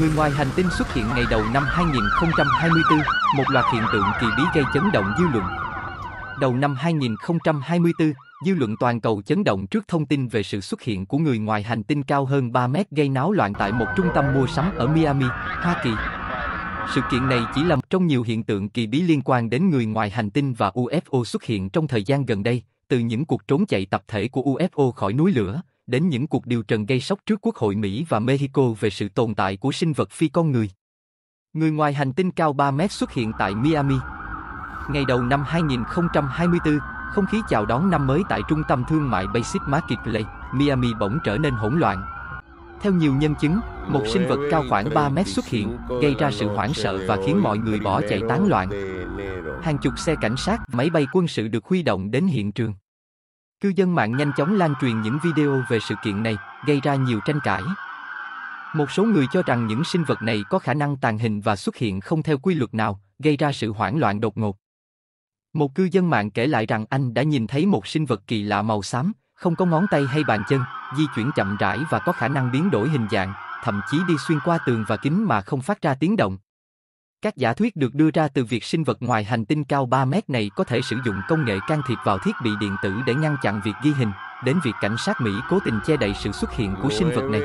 người ngoài hành tinh xuất hiện ngày đầu năm 2024, một loạt hiện tượng kỳ bí gây chấn động dư luận. Đầu năm 2024, dư luận toàn cầu chấn động trước thông tin về sự xuất hiện của người ngoài hành tinh cao hơn 3 mét gây náo loạn tại một trung tâm mua sắm ở Miami, Hoa Kỳ. Sự kiện này chỉ là một trong nhiều hiện tượng kỳ bí liên quan đến người ngoài hành tinh và UFO xuất hiện trong thời gian gần đây, từ những cuộc trốn chạy tập thể của UFO khỏi núi lửa, đến những cuộc điều trần gây sốc trước Quốc hội Mỹ và Mexico về sự tồn tại của sinh vật phi con người. Người ngoài hành tinh cao 3 mét xuất hiện tại Miami. Ngày đầu năm 2024, không khí chào đón năm mới tại trung tâm thương mại Basic Market Place, Miami bỗng trở nên hỗn loạn. Theo nhiều nhân chứng, một sinh vật cao khoảng 3 mét xuất hiện, gây ra sự hoảng sợ và khiến mọi người bỏ chạy tán loạn. Hàng chục xe cảnh sát, máy bay quân sự được huy động đến hiện trường. Cư dân mạng nhanh chóng lan truyền những video về sự kiện này, gây ra nhiều tranh cãi. Một số người cho rằng những sinh vật này có khả năng tàn hình và xuất hiện không theo quy luật nào, gây ra sự hoảng loạn đột ngột. Một cư dân mạng kể lại rằng anh đã nhìn thấy một sinh vật kỳ lạ màu xám, không có ngón tay hay bàn chân, di chuyển chậm rãi và có khả năng biến đổi hình dạng, thậm chí đi xuyên qua tường và kính mà không phát ra tiếng động. Các giả thuyết được đưa ra từ việc sinh vật ngoài hành tinh cao 3 mét này có thể sử dụng công nghệ can thiệp vào thiết bị điện tử để ngăn chặn việc ghi hình, đến việc cảnh sát Mỹ cố tình che đậy sự xuất hiện của sinh vật này.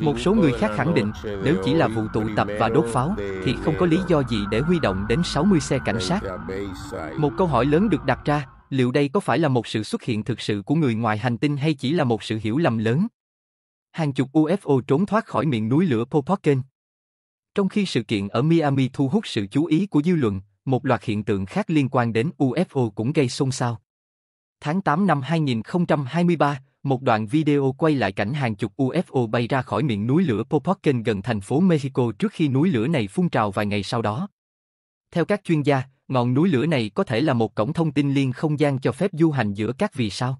Một số người khác khẳng định, nếu chỉ là vụ tụ tập và đốt pháo, thì không có lý do gì để huy động đến 60 xe cảnh sát. Một câu hỏi lớn được đặt ra, liệu đây có phải là một sự xuất hiện thực sự của người ngoài hành tinh hay chỉ là một sự hiểu lầm lớn? Hàng chục UFO trốn thoát khỏi miệng núi lửa Popoken. Trong khi sự kiện ở Miami thu hút sự chú ý của dư luận, một loạt hiện tượng khác liên quan đến UFO cũng gây xôn xao. Tháng 8 năm 2023, một đoạn video quay lại cảnh hàng chục UFO bay ra khỏi miệng núi lửa Popocatépetl gần thành phố Mexico trước khi núi lửa này phun trào vài ngày sau đó. Theo các chuyên gia, ngọn núi lửa này có thể là một cổng thông tin liên không gian cho phép du hành giữa các vì sao.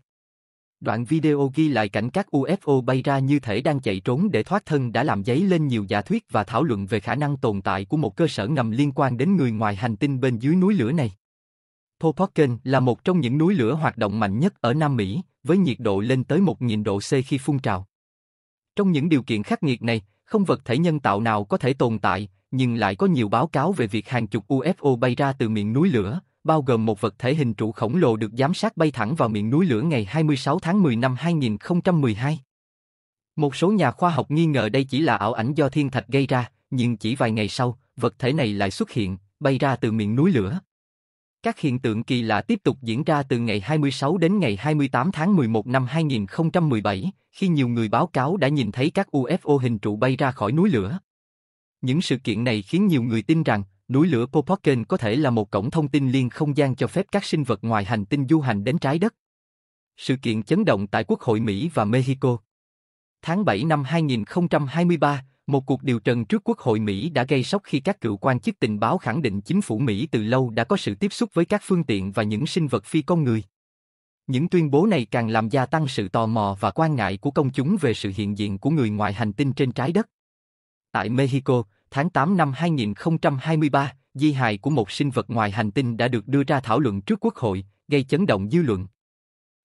Đoạn video ghi lại cảnh các UFO bay ra như thể đang chạy trốn để thoát thân đã làm dấy lên nhiều giả thuyết và thảo luận về khả năng tồn tại của một cơ sở ngầm liên quan đến người ngoài hành tinh bên dưới núi lửa này. Popoken là một trong những núi lửa hoạt động mạnh nhất ở Nam Mỹ, với nhiệt độ lên tới 1.000 độ C khi phun trào. Trong những điều kiện khắc nghiệt này, không vật thể nhân tạo nào có thể tồn tại, nhưng lại có nhiều báo cáo về việc hàng chục UFO bay ra từ miệng núi lửa, bao gồm một vật thể hình trụ khổng lồ được giám sát bay thẳng vào miệng núi lửa ngày 26 tháng 10 năm 2012. Một số nhà khoa học nghi ngờ đây chỉ là ảo ảnh do thiên thạch gây ra, nhưng chỉ vài ngày sau, vật thể này lại xuất hiện, bay ra từ miệng núi lửa. Các hiện tượng kỳ lạ tiếp tục diễn ra từ ngày 26 đến ngày 28 tháng 11 năm 2017, khi nhiều người báo cáo đã nhìn thấy các UFO hình trụ bay ra khỏi núi lửa. Những sự kiện này khiến nhiều người tin rằng núi lửa Popoken có thể là một cổng thông tin liên không gian cho phép các sinh vật ngoài hành tinh du hành đến trái đất. Sự kiện chấn động tại Quốc hội Mỹ và Mexico Tháng 7 năm 2023, một cuộc điều trần trước Quốc hội Mỹ đã gây sốc khi các cựu quan chức tình báo khẳng định chính phủ Mỹ từ lâu đã có sự tiếp xúc với các phương tiện và những sinh vật phi con người. Những tuyên bố này càng làm gia tăng sự tò mò và quan ngại của công chúng về sự hiện diện của người ngoài hành tinh trên trái đất. Tại Mexico, tháng 8 năm 2023, di hài của một sinh vật ngoài hành tinh đã được đưa ra thảo luận trước Quốc hội, gây chấn động dư luận.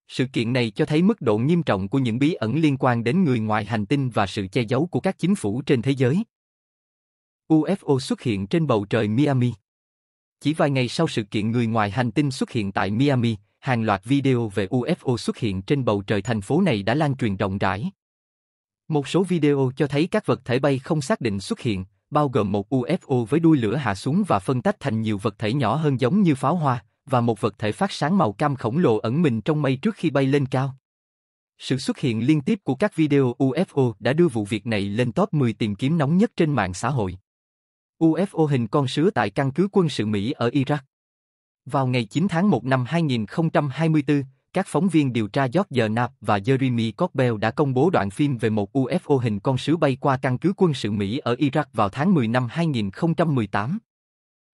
Sự kiện này cho thấy mức độ nghiêm trọng của những bí ẩn liên quan đến người ngoài hành tinh và sự che giấu của các chính phủ trên thế giới. UFO xuất hiện trên bầu trời Miami. Chỉ vài ngày sau sự kiện người ngoài hành tinh xuất hiện tại Miami, hàng loạt video về UFO xuất hiện trên bầu trời thành phố này đã lan truyền rộng rãi. Một số video cho thấy các vật thể bay không xác định xuất hiện, bao gồm một UFO với đuôi lửa hạ xuống và phân tách thành nhiều vật thể nhỏ hơn giống như pháo hoa, và một vật thể phát sáng màu cam khổng lồ ẩn mình trong mây trước khi bay lên cao. Sự xuất hiện liên tiếp của các video UFO đã đưa vụ việc này lên top 10 tìm kiếm nóng nhất trên mạng xã hội. UFO hình con sứa tại căn cứ quân sự Mỹ ở Iraq. Vào ngày 9 tháng 1 năm 2024, các phóng viên điều tra George Knapp và Jeremy Corbell đã công bố đoạn phim về một UFO hình con sứ bay qua căn cứ quân sự Mỹ ở Iraq vào tháng 10 năm 2018.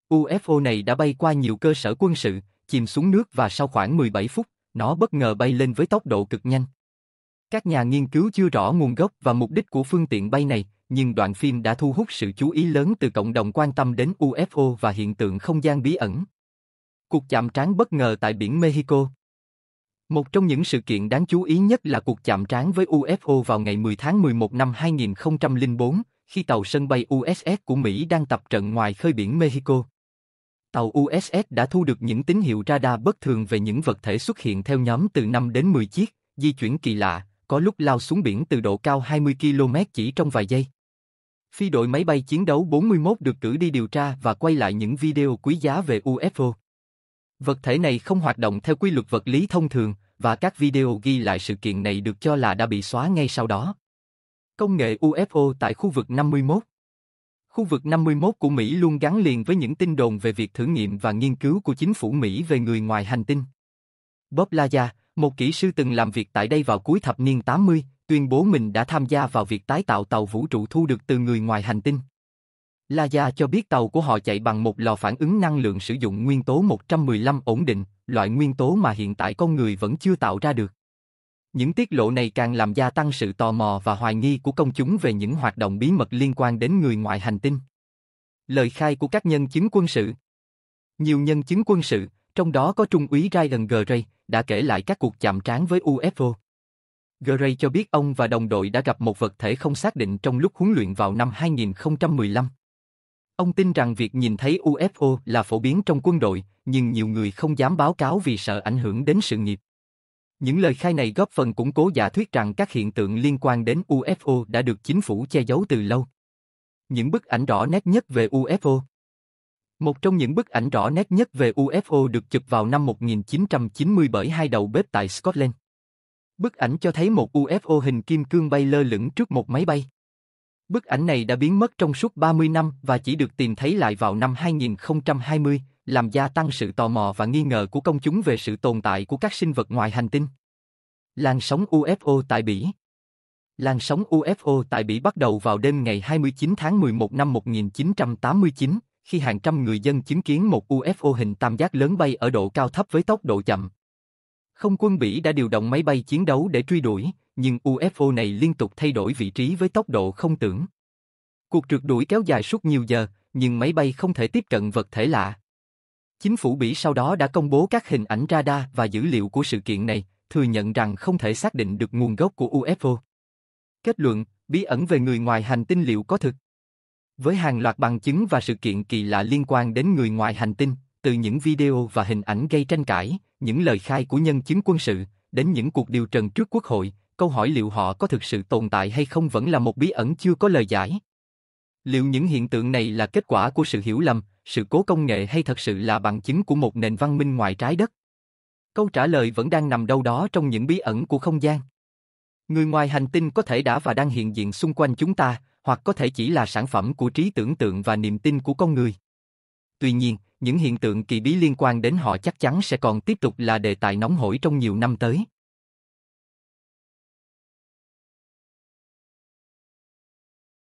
UFO này đã bay qua nhiều cơ sở quân sự, chìm xuống nước và sau khoảng 17 phút, nó bất ngờ bay lên với tốc độ cực nhanh. Các nhà nghiên cứu chưa rõ nguồn gốc và mục đích của phương tiện bay này, nhưng đoạn phim đã thu hút sự chú ý lớn từ cộng đồng quan tâm đến UFO và hiện tượng không gian bí ẩn. Cuộc chạm trán bất ngờ tại biển Mexico một trong những sự kiện đáng chú ý nhất là cuộc chạm trán với UFO vào ngày 10 tháng 11 năm 2004, khi tàu sân bay USS của Mỹ đang tập trận ngoài khơi biển Mexico. Tàu USS đã thu được những tín hiệu radar bất thường về những vật thể xuất hiện theo nhóm từ 5 đến 10 chiếc, di chuyển kỳ lạ, có lúc lao xuống biển từ độ cao 20 km chỉ trong vài giây. Phi đội máy bay chiến đấu 41 được cử đi điều tra và quay lại những video quý giá về UFO. Vật thể này không hoạt động theo quy luật vật lý thông thường, và các video ghi lại sự kiện này được cho là đã bị xóa ngay sau đó. Công nghệ UFO tại khu vực 51 Khu vực 51 của Mỹ luôn gắn liền với những tin đồn về việc thử nghiệm và nghiên cứu của chính phủ Mỹ về người ngoài hành tinh. Bob Laya, một kỹ sư từng làm việc tại đây vào cuối thập niên 80, tuyên bố mình đã tham gia vào việc tái tạo tàu vũ trụ thu được từ người ngoài hành tinh. La cho biết tàu của họ chạy bằng một lò phản ứng năng lượng sử dụng nguyên tố 115 ổn định, loại nguyên tố mà hiện tại con người vẫn chưa tạo ra được. Những tiết lộ này càng làm gia tăng sự tò mò và hoài nghi của công chúng về những hoạt động bí mật liên quan đến người ngoại hành tinh. Lời khai của các nhân chứng quân sự Nhiều nhân chứng quân sự, trong đó có Trung úy Ryan Gray, đã kể lại các cuộc chạm trán với UFO. Gray cho biết ông và đồng đội đã gặp một vật thể không xác định trong lúc huấn luyện vào năm 2015. Ông tin rằng việc nhìn thấy UFO là phổ biến trong quân đội, nhưng nhiều người không dám báo cáo vì sợ ảnh hưởng đến sự nghiệp. Những lời khai này góp phần củng cố giả thuyết rằng các hiện tượng liên quan đến UFO đã được chính phủ che giấu từ lâu. Những bức ảnh rõ nét nhất về UFO Một trong những bức ảnh rõ nét nhất về UFO được chụp vào năm 1990 bởi hai đầu bếp tại Scotland. Bức ảnh cho thấy một UFO hình kim cương bay lơ lửng trước một máy bay. Bức ảnh này đã biến mất trong suốt 30 năm và chỉ được tìm thấy lại vào năm 2020, làm gia tăng sự tò mò và nghi ngờ của công chúng về sự tồn tại của các sinh vật ngoài hành tinh. Làn sóng UFO tại Bỉ Làn sóng UFO tại Bỉ bắt đầu vào đêm ngày 29 tháng 11 năm 1989, khi hàng trăm người dân chứng kiến một UFO hình tam giác lớn bay ở độ cao thấp với tốc độ chậm, không quân Bỉ đã điều động máy bay chiến đấu để truy đuổi, nhưng UFO này liên tục thay đổi vị trí với tốc độ không tưởng. Cuộc trượt đuổi kéo dài suốt nhiều giờ, nhưng máy bay không thể tiếp cận vật thể lạ. Chính phủ Bỉ sau đó đã công bố các hình ảnh radar và dữ liệu của sự kiện này, thừa nhận rằng không thể xác định được nguồn gốc của UFO. Kết luận, bí ẩn về người ngoài hành tinh liệu có thực? Với hàng loạt bằng chứng và sự kiện kỳ lạ liên quan đến người ngoài hành tinh, từ những video và hình ảnh gây tranh cãi, những lời khai của nhân chứng quân sự, đến những cuộc điều trần trước quốc hội, câu hỏi liệu họ có thực sự tồn tại hay không vẫn là một bí ẩn chưa có lời giải. Liệu những hiện tượng này là kết quả của sự hiểu lầm, sự cố công nghệ hay thật sự là bằng chứng của một nền văn minh ngoài trái đất? Câu trả lời vẫn đang nằm đâu đó trong những bí ẩn của không gian. Người ngoài hành tinh có thể đã và đang hiện diện xung quanh chúng ta, hoặc có thể chỉ là sản phẩm của trí tưởng tượng và niềm tin của con người. Tuy nhiên, những hiện tượng kỳ bí liên quan đến họ chắc chắn sẽ còn tiếp tục là đề tài nóng hổi trong nhiều năm tới.